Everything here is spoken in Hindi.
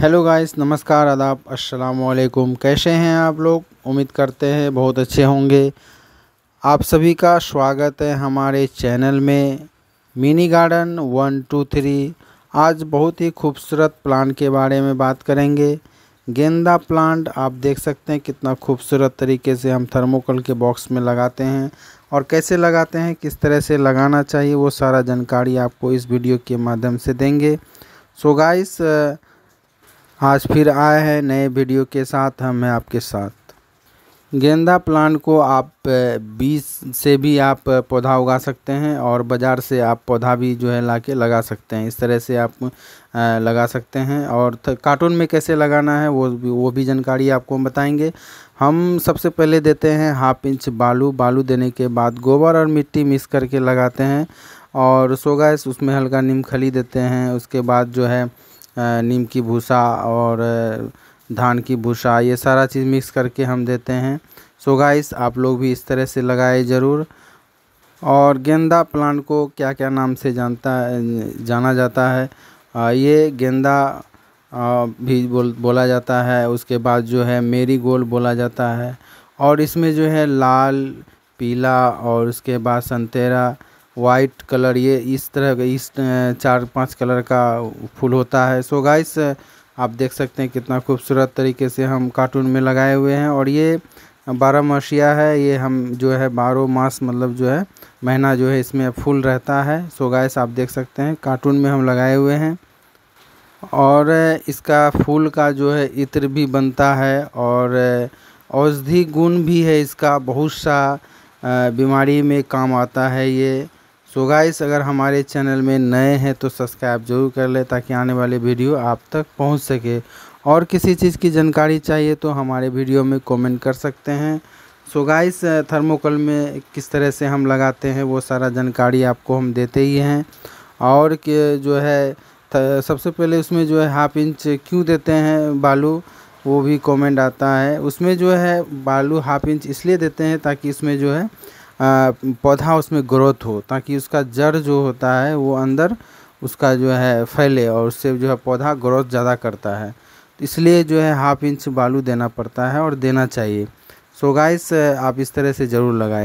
हेलो गाइस नमस्कार आदाब अस्सलाम वालेकुम कैसे हैं आप लोग उम्मीद करते हैं बहुत अच्छे होंगे आप सभी का स्वागत है हमारे चैनल में mini garden one two three आज बहुत ही खूबसूरत प्लांट के बारे में बात करेंगे गेंदा प्लांट आप देख सकते हैं कितना खूबसूरत तरीके से हम थर्मोकोल के बॉक्स में लगाते हैं और कैसे लगाते हैं किस तरह से लगाना चाहिए वो सारा जानकारी आपको इस वीडियो के माध्यम से देंगे सो so गाइस आज फिर आए हैं नए वीडियो के साथ हम हैं आपके साथ गेंदा प्लांट को आप बीज से भी आप पौधा उगा सकते हैं और बाज़ार से आप पौधा भी जो है ला के लगा सकते हैं इस तरह से आप लगा सकते हैं और कार्टून में कैसे लगाना है वो भी वो भी जानकारी आपको हम बताएंगे हम सबसे पहले देते हैं हाफ इंच बालू बालू देने के बाद गोबर और मिट्टी मिक्स करके लगाते हैं और सो गैस उसमें हल्का नीम खली देते हैं उसके बाद जो है नीम की भूसा और धान की भूसा ये सारा चीज़ मिक्स करके हम देते हैं सो गाइस आप लोग भी इस तरह से लगाए ज़रूर और गेंदा प्लांट को क्या क्या नाम से जानता जाना जाता है ये गेंदा भी बोल बोला जाता है उसके बाद जो है मेरी गोल बोला जाता है और इसमें जो है लाल पीला और उसके बाद संतेरा वाइट कलर ये इस तरह का इस चार पांच कलर का फूल होता है सो गाइस आप देख सकते हैं कितना खूबसूरत तरीके से हम कार्टून में लगाए हुए हैं और ये बारह मसिया है ये हम जो है बारह मास मतलब जो है महीना जो है इसमें फूल रहता है सो गाइस आप देख सकते हैं कार्टून में हम लगाए हुए हैं और इसका फूल का जो है इत्र भी बनता है और औषधि गुण भी है इसका बहुत सा बीमारी में काम आता है ये सो गाइस अगर हमारे चैनल में नए हैं तो सब्सक्राइब जरूर कर ले ताकि आने वाले वीडियो आप तक पहुंच सके और किसी चीज़ की जानकारी चाहिए तो हमारे वीडियो में कमेंट कर सकते हैं सो गाइस थर्मोकल में किस तरह से हम लगाते हैं वो सारा जानकारी आपको हम देते ही हैं और के जो है सबसे पहले उसमें जो है हाफ इंच क्यों देते हैं बालू वो भी कमेंट आता है उसमें जो है बालू हाफ इंच इसलिए देते हैं ताकि इसमें जो है पौधा उसमें ग्रोथ हो ताकि उसका जड़ जो होता है वो अंदर उसका जो है फैले और उससे जो है पौधा ग्रोथ ज़्यादा करता है तो इसलिए जो है हाफ इंच बालू देना पड़ता है और देना चाहिए सो गाइस आप इस तरह से ज़रूर लगाएं